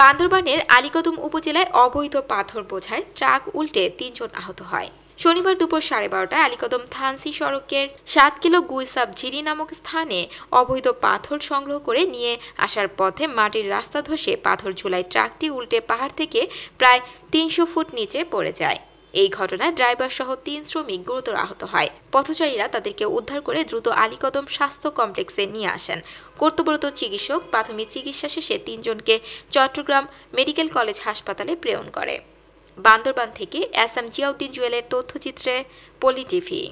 বান্দরবানের আলিকদম উপজেলায় অবৈধ পাথর বোঝায় ট্রাক উল্টে তিনজন আহত হয় শনিবার দুপুর সাড়ে বারোটায় আলীকদম থানসি সড়কের সাত কিলো গুইসাব ঝিরি নামক স্থানে অবৈধ পাথর সংগ্রহ করে নিয়ে আসার পথে মাটির রাস্তা ধসে পাথর ঝুলায় ট্রাকটি উল্টে পাহাড় থেকে প্রায় তিনশো ফুট নিচে পড়ে যায় এই ঘটনায় ড্রাইভার সহ তিন শ্রমিক গুরুতর আহত হয় পথচারীরা তাদেরকে উদ্ধার করে দ্রুত আলীকদম স্বাস্থ্য কমপ্লেক্সে নিয়ে আসেন কর্তব্যরত চিকিৎসক প্রাথমিক চিকিৎসা শেষে তিনজনকে চট্টগ্রাম মেডিকেল কলেজ হাসপাতালে প্রেরণ করে বান্দরবান থেকে এস এম জিয়াউদ্দিন জুয়েলের তথ্যচিত্রে পলিটিভি